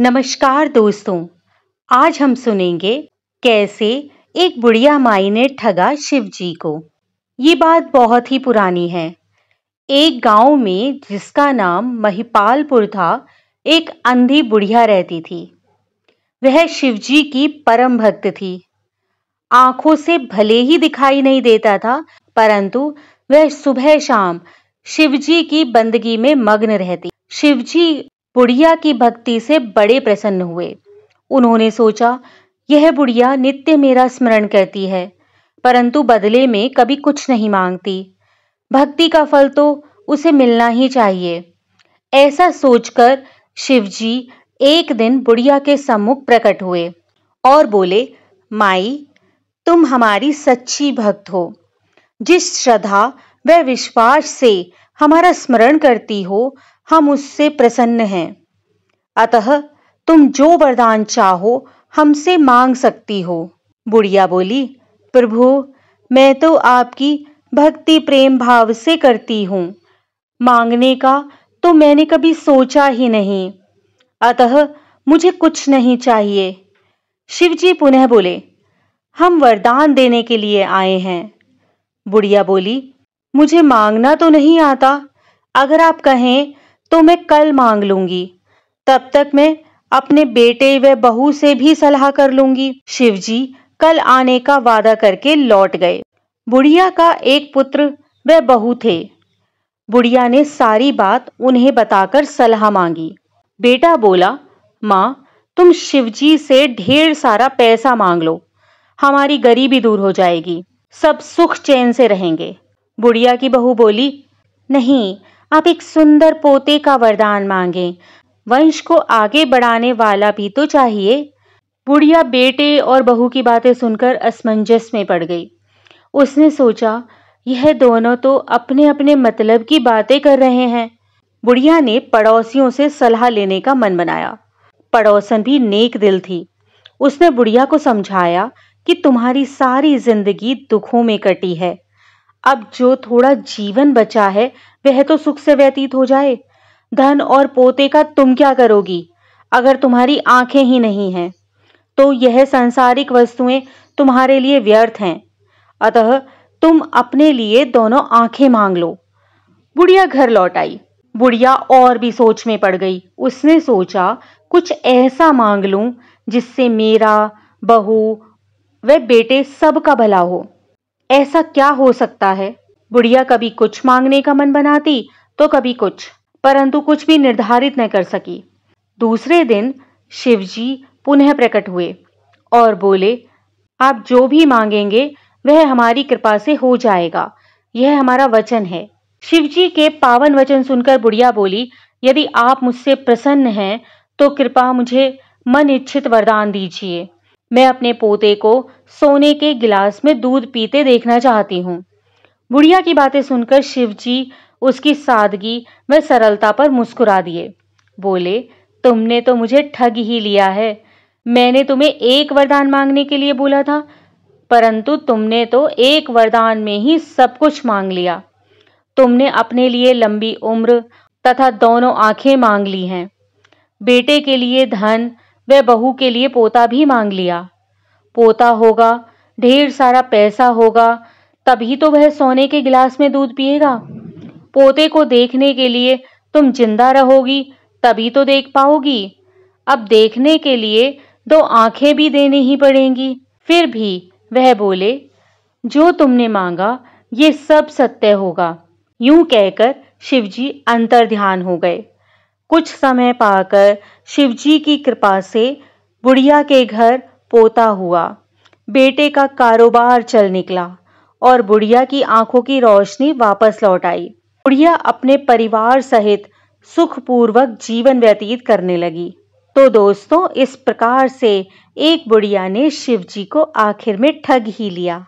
नमस्कार दोस्तों आज हम सुनेंगे कैसे एक बुढ़िया माई ने ठगा शिव जी को ये बात बहुत ही पुरानी है एक गांव में जिसका नाम महिपालपुर था एक अंधी बुढ़िया रहती थी वह शिव जी की परम भक्त थी आंखों से भले ही दिखाई नहीं देता था परंतु वह सुबह शाम शिव जी की बंदगी में मग्न रहती शिव जी बुढ़िया की भक्ति से बड़े प्रसन्न हुए उन्होंने सोचा यह बुढ़िया नित्य मेरा स्मरण करती है परंतु बदले में कभी कुछ नहीं मांगती भक्ति का फल तो उसे मिलना ही चाहिए ऐसा सोचकर शिवजी एक दिन बुढ़िया के सम्मुख प्रकट हुए और बोले माई तुम हमारी सच्ची भक्त हो जिस श्रद्धा व विश्वास से हमारा स्मरण करती हो हम उससे प्रसन्न हैं अतः तुम जो वरदान चाहो हमसे मांग सकती हो बुढ़िया बोली प्रभु मैं तो आपकी भक्ति प्रेम भाव से करती हूँ मांगने का तो मैंने कभी सोचा ही नहीं अतः मुझे कुछ नहीं चाहिए शिवजी पुनः बोले हम वरदान देने के लिए आए हैं बुढ़िया बोली मुझे मांगना तो नहीं आता अगर आप कहें तो मैं कल मांग लूंगी तब तक मैं अपने बेटे व बहू से भी सलाह कर लूंगी शिवजी कल आने का वादा करके लौट गए बुढ़िया का एक पुत्र व बहू थे बुढ़िया ने सारी बात उन्हें बताकर सलाह मांगी बेटा बोला माँ तुम शिवजी से ढेर सारा पैसा मांग लो हमारी गरीबी दूर हो जाएगी सब सुख चैन से रहेंगे बुढ़िया की बहू बोली नहीं आप एक सुंदर पोते का वरदान मांगे वंश को आगे बढ़ाने वाला भी तो चाहिए बुढ़िया बेटे और बहू की बातें सुनकर असमंजस में पड़ गई उसने सोचा यह दोनों तो अपने अपने मतलब की बातें कर रहे हैं बुढ़िया ने पड़ोसियों से सलाह लेने का मन बनाया पड़ोसन भी नेक दिल थी उसने बुढ़िया को समझाया कि तुम्हारी सारी जिंदगी दुखों में कटी है अब जो थोड़ा जीवन बचा है वह तो सुख से व्यतीत हो जाए धन और पोते का तुम क्या करोगी अगर तुम्हारी आंखें ही नहीं हैं तो यह सांसारिक वस्तुएं तुम्हारे लिए व्यर्थ हैं अतः तुम अपने लिए दोनों आंखें मांग लो बुढ़िया घर लौट आई बुढ़िया और भी सोच में पड़ गई उसने सोचा कुछ ऐसा मांग लू जिससे मेरा बहू व बेटे सब का भला हो ऐसा क्या हो सकता है बुढ़िया कभी कुछ मांगने का मन बनाती तो कभी कुछ परंतु कुछ भी निर्धारित न कर सकी दूसरे दिन शिवजी पुनः प्रकट हुए और बोले आप जो भी मांगेंगे वह हमारी कृपा से हो जाएगा यह हमारा वचन है शिवजी के पावन वचन सुनकर बुढ़िया बोली यदि आप मुझसे प्रसन्न हैं तो कृपा मुझे मन इच्छित वरदान दीजिए मैं अपने पोते को सोने के गिलास में दूध पीते देखना चाहती हूँ बुढ़िया की बातें सुनकर शिवजी उसकी सादगी व सरलता पर मुस्कुरा दिए बोले तुमने तो मुझे ठग ही लिया है मैंने तुम्हें एक वरदान मांगने के लिए बोला था परंतु तुमने तो एक वरदान में ही सब कुछ मांग लिया तुमने अपने लिए लंबी उम्र तथा दोनों आंखें मांग ली हैं बेटे के लिए धन व बहू के लिए पोता भी मांग लिया पोता होगा ढेर सारा पैसा होगा तभी तो वह सोने के गिलास में दूध पिएगा पोते को देखने के लिए तुम जिंदा रहोगी तभी तो देख पाओगी अब देखने के लिए दो आंखें भी देनी ही पड़ेंगी फिर भी वह बोले जो तुमने मांगा ये सब सत्य होगा यूं कहकर शिवजी अंतर ध्यान हो गए कुछ समय पाकर शिवजी की कृपा से बुढ़िया के घर पोता हुआ बेटे का कारोबार चल निकला और बुढ़िया की आंखों की रोशनी वापस लौट आई बुढ़िया अपने परिवार सहित सुखपूर्वक जीवन व्यतीत करने लगी तो दोस्तों इस प्रकार से एक बुढ़िया ने शिव जी को आखिर में ठग ही लिया